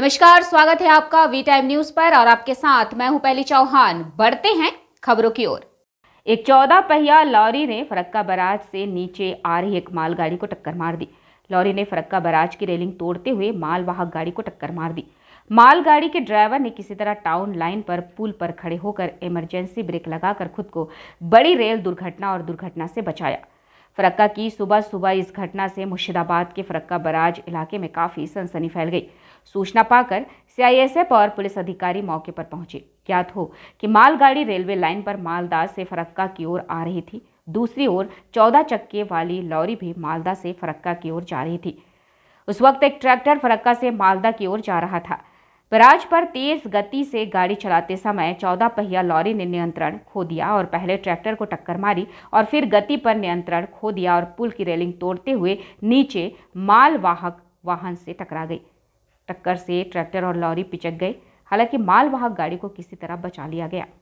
नमस्कार स्वागत है आपका वी टाइम न्यूज पर और आपके साथ मैं हूं पहली चौहान बढ़ते हैं खबरों की ओर एक चौदह पहिया लॉरी ने फरक्का बराज से नीचे आ रही एक मालगाड़ी को टक्कर मार दी लॉरी ने फरक्का बराज की रेलिंग तोड़ते हुए मालवाहक गाड़ी को टक्कर मार दी मालगाड़ी के ड्राइवर ने किसी तरह टाउन लाइन पर पुल पर खड़े होकर इमरजेंसी ब्रेक लगाकर खुद को बड़ी रेल दुर्घटना और दुर्घटना से बचाया फरक्का की सुबह सुबह इस घटना से मुर्शिदाबाद के फरक्का बराज इलाके में काफ़ी सनसनी फैल गई सूचना पाकर सीआईएसएफ और पुलिस अधिकारी मौके पर पहुंचे ज्ञात हो कि मालगाड़ी रेलवे लाइन पर मालदा से फरक्का की ओर आ रही थी दूसरी ओर चौदह चक्के वाली लॉरी भी मालदा से फरक्का की ओर जा रही थी उस वक्त एक ट्रैक्टर फरक्का से मालदा की ओर जा रहा था बराज पर तेज गति से गाड़ी चलाते समय चौदह पहिया लॉरी ने नियंत्रण खो दिया और पहले ट्रैक्टर को टक्कर मारी और फिर गति पर नियंत्रण खो दिया और पुल की रेलिंग तोड़ते हुए नीचे मालवाहक वाहन से टकरा गई टक्कर से ट्रैक्टर और लॉरी पिचक गए हालांकि मालवाहक गाड़ी को किसी तरह बचा लिया गया